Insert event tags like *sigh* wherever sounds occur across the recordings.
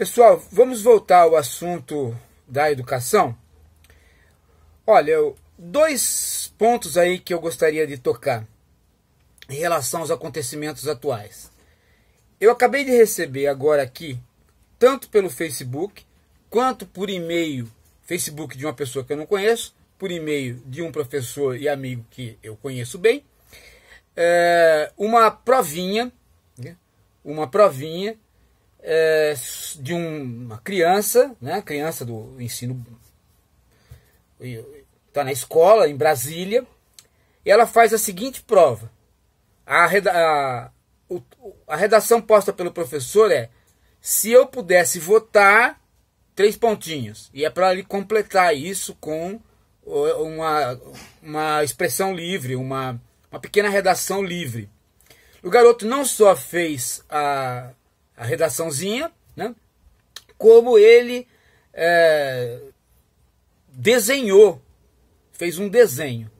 Pessoal, vamos voltar ao assunto da educação? Olha, dois pontos aí que eu gostaria de tocar em relação aos acontecimentos atuais. Eu acabei de receber agora aqui, tanto pelo Facebook quanto por e-mail, Facebook de uma pessoa que eu não conheço, por e-mail de um professor e amigo que eu conheço bem, eh, uma provinha, né? uma provinha é, de uma criança, né, criança do ensino está na escola em Brasília, e ela faz a seguinte prova. A, a, a redação posta pelo professor é: se eu pudesse votar, três pontinhos. E é para ele completar isso com uma, uma expressão livre, uma, uma pequena redação livre. O garoto não só fez a a redaçãozinha, né? como ele é, desenhou, fez um desenho.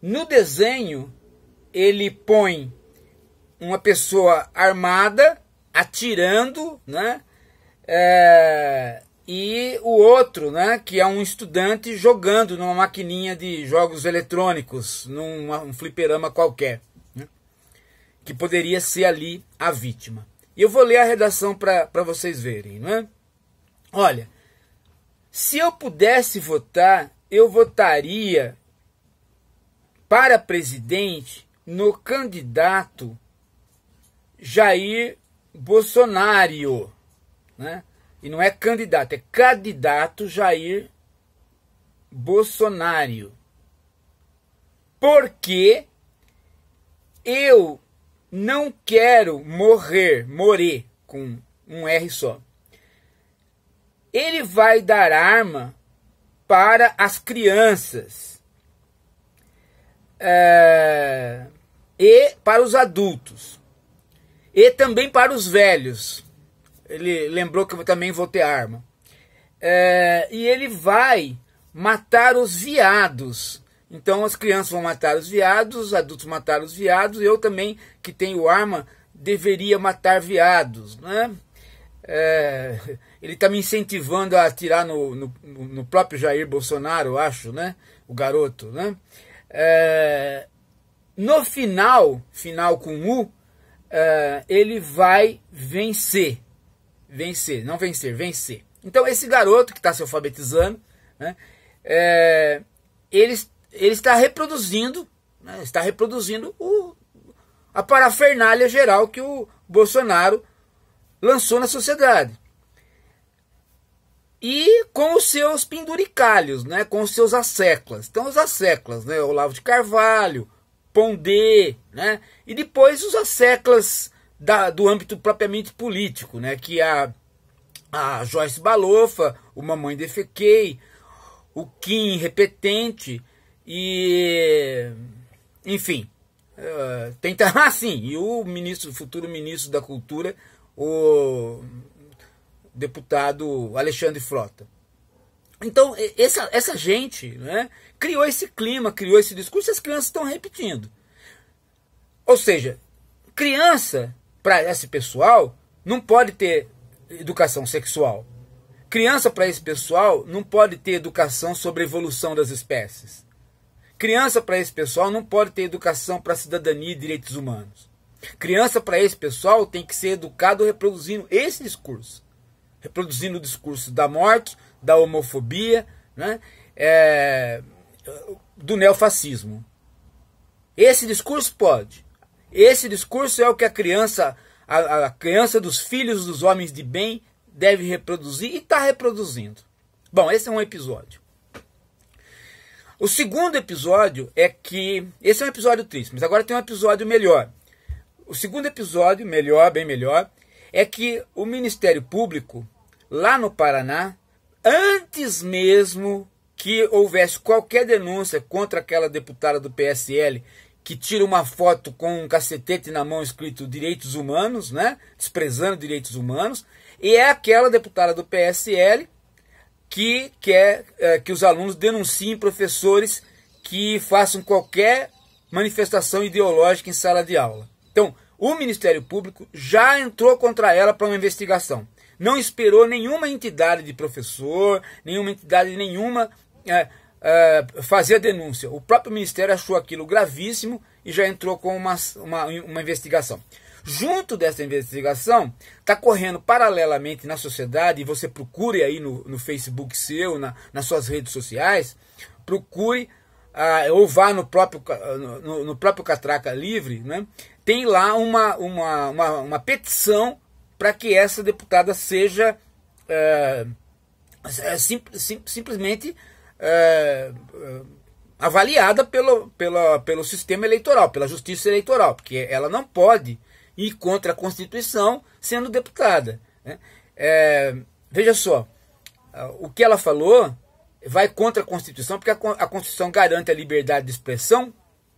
No desenho, ele põe uma pessoa armada atirando, né? É, e o outro, né, que é um estudante jogando numa maquininha de jogos eletrônicos, num um fliperama qualquer, né, que poderia ser ali a vítima. E eu vou ler a redação para vocês verem, não é? Olha, se eu pudesse votar, eu votaria para presidente no candidato Jair Bolsonaro, né? E não é candidato, é candidato Jair Bolsonaro. Porque eu não quero morrer, morrer, com um R só. Ele vai dar arma para as crianças é, e para os adultos e também para os velhos. Ele lembrou que eu também vou ter arma. É, e ele vai matar os viados então as crianças vão matar os viados, os adultos mataram os viados, eu também, que tenho arma, deveria matar viados. Né? É, ele está me incentivando a atirar no, no, no, próprio Jair Bolsonaro, acho, né? o garoto. Né? É, no final, final com U, é, ele vai vencer. Vencer, não vencer, vencer. Então esse garoto que está se alfabetizando, né? É, eles ele está reproduzindo, né, está reproduzindo o, a parafernália geral que o Bolsonaro lançou na sociedade. E com os seus penduricalhos, né, com os seus asseclas. Então os asseclas, né, Olavo de Carvalho, Pondé, né, e depois os asseclas da, do âmbito propriamente político, né, que é a, a Joyce Balofa, o Mamãe Defequei, o Kim Repetente, e. Enfim. Uh, eh, tentar. *laughs* Ah, sim! E o ministro, futuro ministro da Cultura, o deputado Alexandre Frota. Então, essa, essa gente né, criou esse clima, criou esse discurso, e as crianças estão repetindo. Ou seja, criança, para esse pessoal, não pode ter educação sexual. Criança, para esse pessoal, não pode ter educação sobre a evolução das espécies. Criança para esse pessoal não pode ter educação para cidadania e direitos humanos. Criança para esse pessoal tem que ser educado reproduzindo esse discurso. Reproduzindo o discurso da morte, da homofobia, né? É, do neofascismo. Esse discurso pode. Esse discurso é o que a criança, a, a criança dos filhos dos homens de bem deve reproduzir e está reproduzindo. Bom, esse é um episódio. O segundo episódio é que. Esse é um episódio triste, mas agora tem um episódio melhor. O segundo episódio, melhor, bem melhor, é que o Ministério Público, lá no Paraná, antes mesmo que houvesse qualquer denúncia contra aquela deputada do PSL que tira uma foto com um cacetete na mão escrito direitos humanos, né? Desprezando direitos humanos, e é aquela deputada do PSL que quer é, que os alunos denunciem professores que façam qualquer manifestação ideológica em sala de aula. Então, o Ministério Público já entrou contra ela para uma investigação. Não esperou nenhuma entidade de professor, nenhuma entidade nenhuma é, é, fazer a denúncia. O próprio Ministério achou aquilo gravíssimo e já entrou com uma, uma, uma investigação. Junto dessa investigação, está correndo paralelamente na sociedade, e você procure aí no, no Facebook seu, na, nas suas redes sociais, procure ah, ou vá no próprio, no, no, próprio Catraca Livre, né? tem lá uma, uma, uma, uma petição para que essa deputada seja é, sim, sim, simplesmente é, avaliada pelo, pelo, pelo sistema eleitoral, pela justiça eleitoral, porque ela não pode e contra a Constituição sendo deputada. Né? É, veja só, ah, o que ela falou vai contra a Constituição, porque a Constituição garante a liberdade de expressão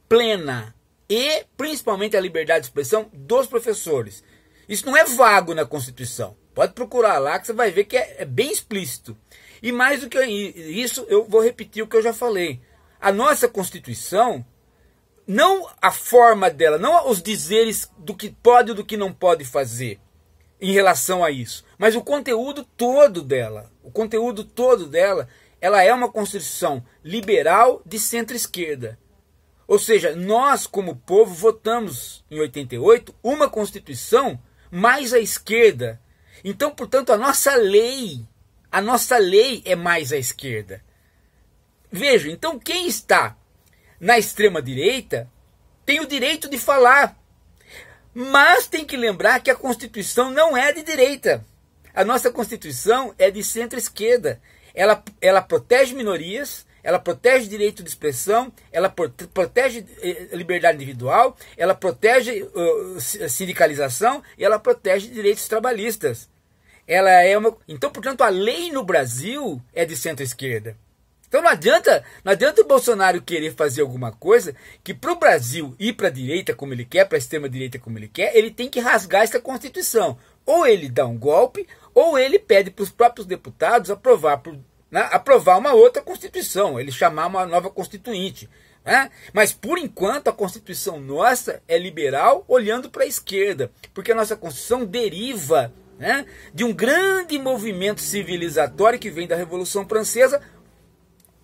plena e principalmente a liberdade de expressão dos professores. Isso não é vago na Constituição. Pode procurar lá que você vai ver que é, é bem explícito. E mais do que isso, eu vou repetir o que eu já falei. A nossa Constituição não a forma dela, não os dizeres do que pode e do que não pode fazer em relação a isso, mas o conteúdo todo dela. O conteúdo todo dela, ela é uma constituição liberal de centro-esquerda. Ou seja, nós como povo votamos em 88 uma constituição mais à esquerda. Então, portanto, a nossa lei, a nossa lei é mais à esquerda. Veja, então quem está na extrema-direita tem o direito de falar. Mas tem que lembrar que a Constituição não é de direita. A nossa Constituição é de centro-esquerda. Ela, ela protege minorias, ela protege direito de expressão, ela protege eh, liberdade individual, ela protege uh, sindicalização e ela protege direitos trabalhistas. Ela é uma... Então, portanto, a lei no Brasil é de centro-esquerda. Então não adianta, não adianta o Bolsonaro querer fazer alguma coisa que para o Brasil ir para a direita como ele quer, para a extrema direita como ele quer, ele tem que rasgar essa Constituição. Ou ele dá um golpe, ou ele pede para os próprios deputados aprovar, por, né, aprovar uma outra Constituição, ele chamar uma nova Constituinte. Né? Mas por enquanto a Constituição nossa é liberal olhando para a esquerda, porque a nossa Constituição deriva né, de um grande movimento civilizatório que vem da Revolução Francesa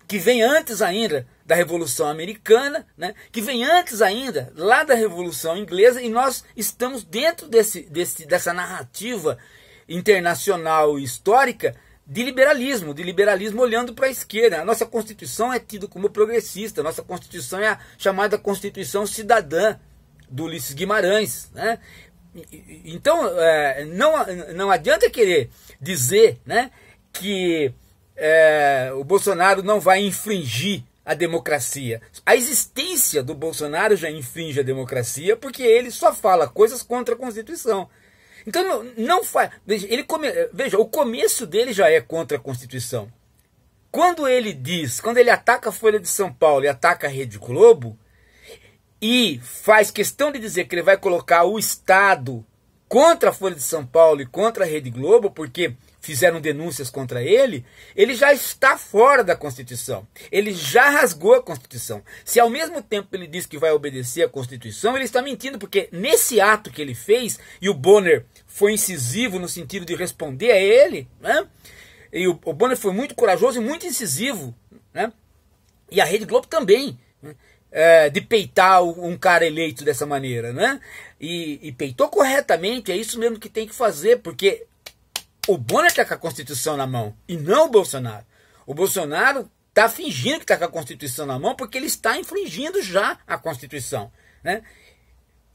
que vem antes ainda da Revolução Americana, né, que vem antes ainda lá da Revolução Inglesa, e nós estamos dentro desse, desse, dessa narrativa internacional e histórica de liberalismo, de liberalismo olhando para a esquerda. A nossa Constituição é tida como progressista, a nossa Constituição é a chamada Constituição Cidadã do Ulisses Guimarães. Né? Então, é, não, não adianta querer dizer né, que é, o Bolsonaro não vai infringir a democracia. A existência do Bolsonaro já infringe a democracia porque ele só fala coisas contra a Constituição. Então não, não faz. Veja, ele come, veja, o começo dele já é contra a Constituição. Quando ele diz, quando ele ataca a Folha de São Paulo e ataca a Rede Globo, e faz questão de dizer que ele vai colocar o Estado contra a Folha de São Paulo e contra a Rede Globo, porque fizeram denúncias contra ele, ele já está fora da Constituição. Ele já rasgou a Constituição. Se ao mesmo tempo ele diz que vai obedecer à Constituição, ele está mentindo, porque nesse ato que ele fez, e o Bonner foi incisivo no sentido de responder a ele, né? E o, o Bonner foi muito corajoso e muito incisivo, né? E a Rede Globo também. Né? É, de peitar um cara eleito dessa maneira, né? E, e peitou corretamente, é isso mesmo que tem que fazer, porque o Bonner é está com a Constituição na mão e não o Bolsonaro. O Bolsonaro está fingindo que está com a Constituição na mão porque ele está infringindo já a Constituição. Né?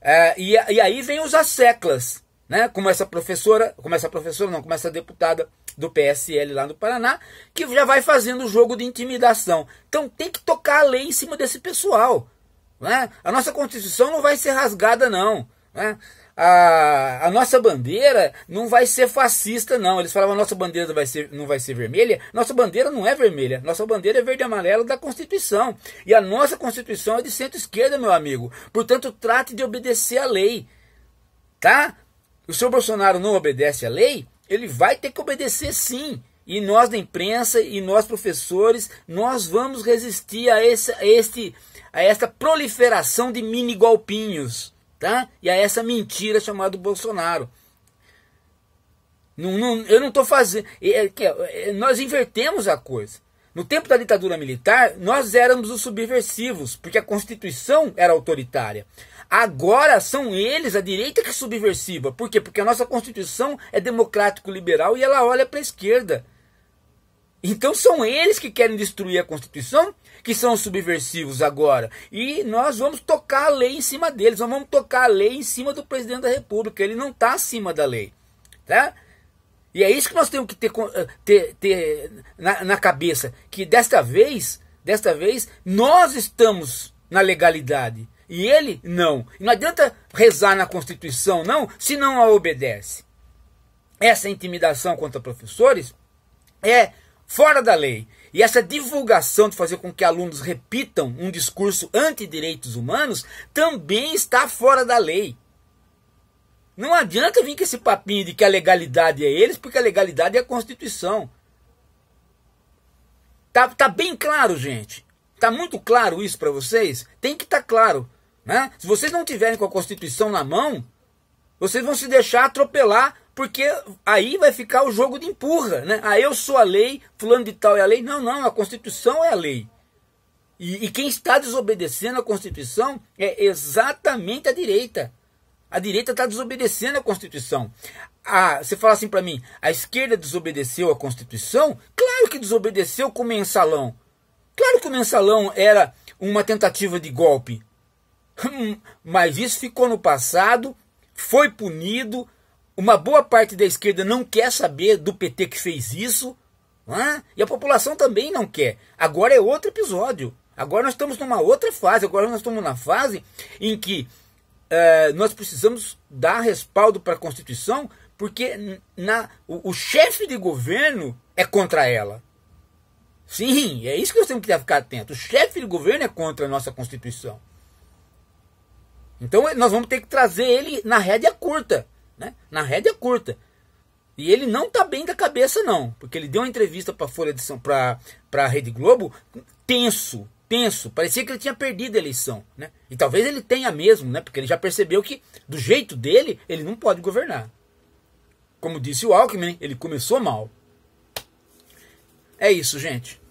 É, e, e, aí vem os asseclas, né? como essa professora, como essa professora não, como essa deputada do PSL lá no Paraná, que já vai fazendo o jogo de intimidação. Então tem que tocar a lei em cima desse pessoal. Né? A nossa Constituição não vai ser rasgada, não. Né? a, a nossa bandeira não vai ser fascista, não. Eles falavam, a nossa bandeira vai ser, não vai ser vermelha. Nossa bandeira não é vermelha. Nossa bandeira é verde e amarela da Constituição. E a nossa Constituição é de centro-esquerda, meu amigo. Portanto, trate de obedecer à lei. Tá? O senhor Bolsonaro não obedece à lei? Ele vai ter que obedecer sim. E nós da imprensa e nós professores, nós vamos resistir a, esse, a, este, a esta proliferação de mini golpinhos tá? E a essa mentira chamada Bolsonaro. Não, não, eu não estou fazendo. É, é, nós invertemos a coisa. No tempo da ditadura militar, nós éramos os subversivos, porque a Constituição era autoritária. Agora são eles, a direita, que é subversiva. Por quê? Porque a nossa Constituição é democrático-liberal e ela olha para a esquerda. Então são eles que querem destruir a Constituição, que são subversivos agora. E nós vamos tocar a lei em cima deles, nós vamos tocar a lei em cima do presidente da República. Ele não está acima da lei. Tá? E é isso que nós temos que ter, eh, ter, ter na, na cabeça. Que desta vez, desta vez, nós estamos na legalidade. E ele não. Não adianta rezar na Constituição, não, se não a obedece. Essa intimidação contra professores é fora da lei. E essa divulgação de fazer com que alunos repitam um discurso anti-direitos humanos também está fora da lei. Não adianta vir com esse papinho de que a legalidade é eles, porque a legalidade é a Constituição. Tá, tá bem claro, gente. Tá muito claro isso para vocês? Tem que estar tá claro. Né? Se vocês não tiverem com a Constituição na mão, vocês vão se deixar atropelar porque aí vai ficar o jogo de empurra, né? Ah, eu sou a lei, fulano de tal é a lei. Não, não, a Constituição é a lei. E, e quem está desobedecendo a Constituição é exatamente a direita. A direita está desobedecendo a Constituição. Ah, você fala assim para mim, a esquerda desobedeceu a Constituição? Claro que desobedeceu com o mensalão. Claro que o mensalão era uma tentativa de golpe. *laughs* Mas isso ficou no passado, foi punido, uma boa parte da esquerda não quer saber do PT que fez isso, né? e a população também não quer. Agora é outro episódio. Agora nós estamos numa outra fase. Agora nós estamos na fase em que é, nós precisamos dar respaldo para a Constituição, porque na, o, o chefe de governo é contra ela. Sim, é isso que nós temos que ficar atentos. O chefe de governo é contra a nossa Constituição. Então nós vamos ter que trazer ele na rédea curta. Né? Na rédea curta. E ele não tá bem da cabeça, não. Porque ele deu uma entrevista pra Folha de São pra, pra Rede Globo tenso, tenso. Parecia que ele tinha perdido a eleição. Né? E talvez ele tenha mesmo, né? Porque ele já percebeu que, do jeito dele, ele não pode governar. Como disse o Alckmin, ele começou mal. É isso, gente.